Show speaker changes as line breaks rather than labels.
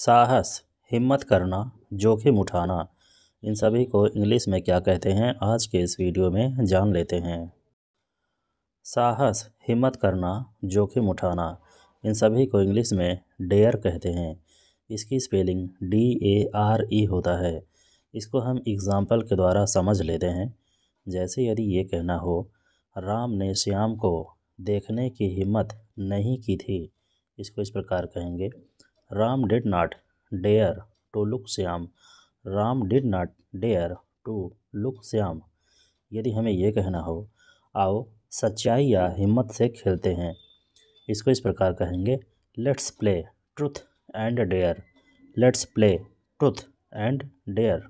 साहस हिम्मत करना जोखिम उठाना इन सभी को इंग्लिश में क्या कहते हैं आज के इस वीडियो में जान लेते हैं साहस हिम्मत करना जोखिम उठाना इन सभी को इंग्लिश में डेयर कहते हैं इसकी spelling D A R E होता है इसको हम एग्ज़ाम्पल के द्वारा समझ लेते हैं जैसे यदि ये कहना हो राम ने श्याम को देखने की हिम्मत नहीं की थी इसको इस प्रकार कहेंगे Ram did not dare to look Shyam Ram did not dare to look Shyam यदि हमें यह कहना हो आओ सच्चाई या हिम्मत से खेलते हैं इसको इस प्रकार कहेंगे let's play truth and dare let's play truth and dare